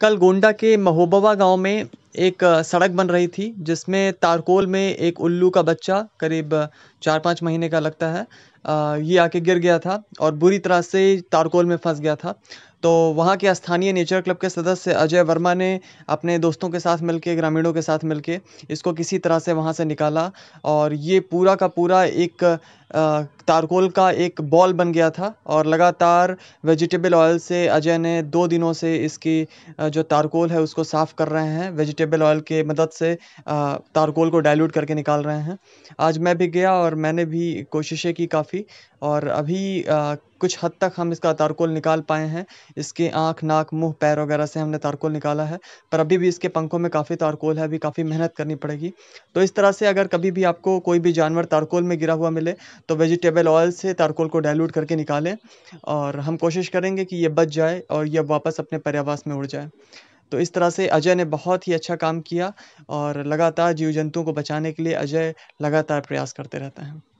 कल गोंडा के महोबवा गांव में एक सड़क बन रही थी जिसमें तारकोल में एक उल्लू का बच्चा करीब चार पाँच महीने का लगता है ये आके गिर गया था और बुरी तरह से तारकोल में फंस गया था तो वहाँ के स्थानीय नेचर क्लब के सदस्य अजय वर्मा ने अपने दोस्तों के साथ मिलके ग्रामीणों के साथ मिलके इसको किसी तरह से वहाँ से निकाला और ये पूरा का पूरा एक तारकोल का एक बॉल बन गया था और लगातार वेजिटेबल ऑयल से अजय ने दो दिनों से इसकी जो तारकोल है उसको साफ़ कर रहे हैं वेजिटेबल वेजिटेबल ऑयल के मदद से तारकोल को डाइल्यूट करके निकाल रहे हैं आज मैं भी गया और मैंने भी कोशिशें की काफ़ी और अभी आ, कुछ हद तक हम इसका तारकोल निकाल पाए हैं इसके आँख नाक मुंह पैर वगैरह से हमने तारकोल निकाला है पर अभी भी इसके पंखों में काफ़ी तारकोल है अभी काफ़ी मेहनत करनी पड़ेगी तो इस तरह से अगर कभी भी आपको कोई भी जानवर तारकोल में गिरा हुआ मिले तो वेजिटेबल ऑयल से तारकोल को डाइल्यूट करके निकालें और हम कोशिश करेंगे कि ये बच जाए और यह वापस अपने पर्यावास में उड़ जाए तो इस तरह से अजय ने बहुत ही अच्छा काम किया और लगातार जीव जंतुओं को बचाने के लिए अजय लगातार प्रयास करते रहते हैं